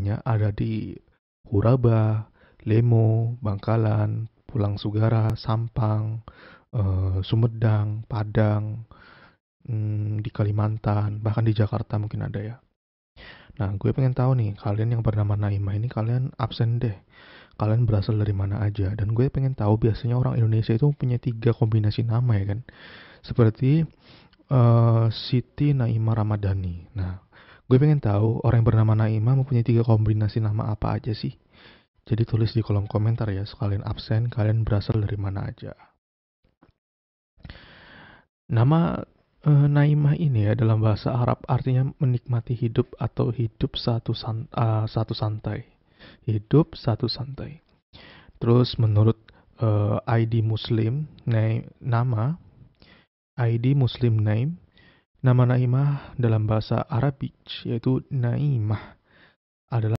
ada di Huraba, Lemo, Bangkalan, Pulang Sugara, Sampang, eh, Sumedang, Padang, hmm, di Kalimantan, bahkan di Jakarta mungkin ada ya. Nah, gue pengen tahu nih, kalian yang bernama Naima ini kalian absen deh. Kalian berasal dari mana aja. Dan gue pengen tahu biasanya orang Indonesia itu punya tiga kombinasi nama ya kan. Seperti uh, Siti Naima Ramadhani. Nah, Gue pengen tahu orang yang bernama Naima mempunyai tiga kombinasi nama apa aja sih? Jadi tulis di kolom komentar ya, sekalian absen, kalian berasal dari mana aja. Nama e, eh, Naimah ini ya dalam bahasa Arab artinya menikmati hidup atau hidup satu san, eh, satu santai. Hidup satu santai. Terus menurut e, eh, ID Muslim, name nama ID Muslim name Nama Naimah dalam bahasa Arabic yaitu Naimah adalah